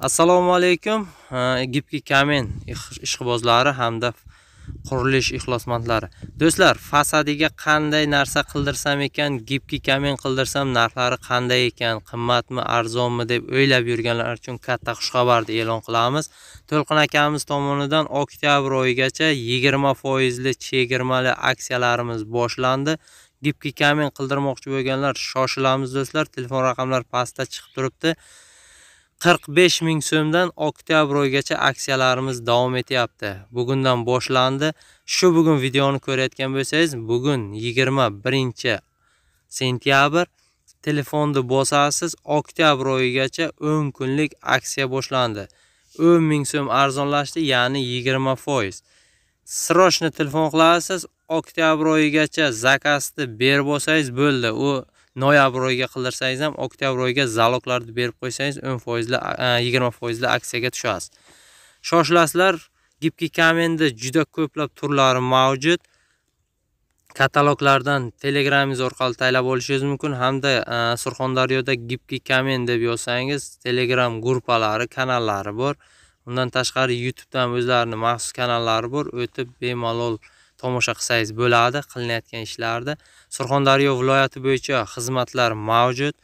assalomu alaykum gibki kamen ishqibozlari hamda qurilish ixlosmandlari do'stlar fasadiga qanday narsa qildirsam ekan gibki kamen qildirsam narxlari qanday ekan qimmatmi arzonmi deb o'ylab yurganlar uchun katta xushxabarni e'lon qilamiz to'lqin akamiz tomonidan oktyabr oyigacha yigirma foizli chegirmali aksiyalarimiz boshlandi gibki kamen qildirmoqchi bo'lganlar shoshilamiz do'stlar telefon raqamlar pastda chiqib turibdi 45 ming so'mdan oktyabr oyigacha aksiyalarimiz davom etyapti bugundan boshlandi shu bugun videoni ko'rayotgan bo'lsangiz bugun 21 sentyabr telefonni bosasiz oktyabr oyigacha 10 kunlik aksiya boshlandi 10 ming so'm arzonlashdi ya'ni 20 foiz срочно telefon qilasiz oktyabr oyigacha zakazni berib olsangiz bo'ldi u noyabr oyiga qildirsangiz ham oyiga zaloglarni berib qo'ysangiz o'n foizli yigirma foizli aksiyaga tushasiz shoshilasizlar gibki kamendi juda ko'plab turlari mavjud kataloglardan telegramingiz orqali taylab olishingiz mumkin hamda surxondaryoda gibki kamen deb yozsangiz telegram gruppalari kanallari bor undan tashqari youtubedan o'zlarini maxsus kanallari bor o'tib bemalol tomosha qilsangiz bo'ladi qilinayotgan ishlarni surxondaryo viloyati bo'yicha xizmatlar mavjud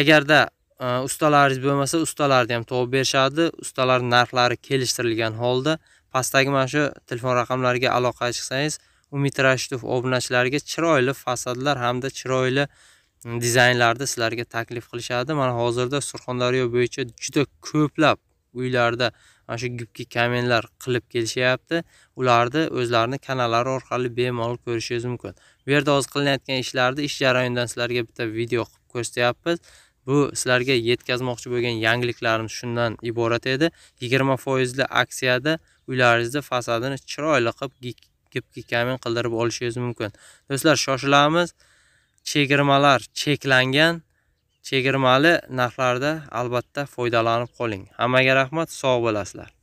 agarda e, ustalaringiz bo'lmasa ustalarni ham topib berishadi ustalar narxlari kelishtirilgan holda pastdagi mana shu telefon raqamlariga aloqa chiqsangiz umid rashidov obunachilariga chiroyli fasadlar hamda chiroyli dizaynlarni sizlarga taklif qilishadi mana hozirda surxondaryo bo'yicha juda ko'plab uylarda mana shu gubki kamenlar qilib kelishyapti ularni o'zlarini kanallari orqali bemalol ko'rishingiz mumkin bu yerda hozir qilinayotgan ishlarni ish jarayonidan sizlarga bitta video qilib ko'rsatyapmiz bu sizlarga yetkazmoqchi bo'lgan yangiliklarimiz shundan iborat edi yigirma foizli aksiyada uylaringizni fasadini chiroyli qilib gipki kamen qildirib olishingiz mumkin do'stlar shoshilamiz chegirmalar cheklangan chegirmali narxlarda albatta foydalanib qoling hammaga rahmat sog' bo'lasizlar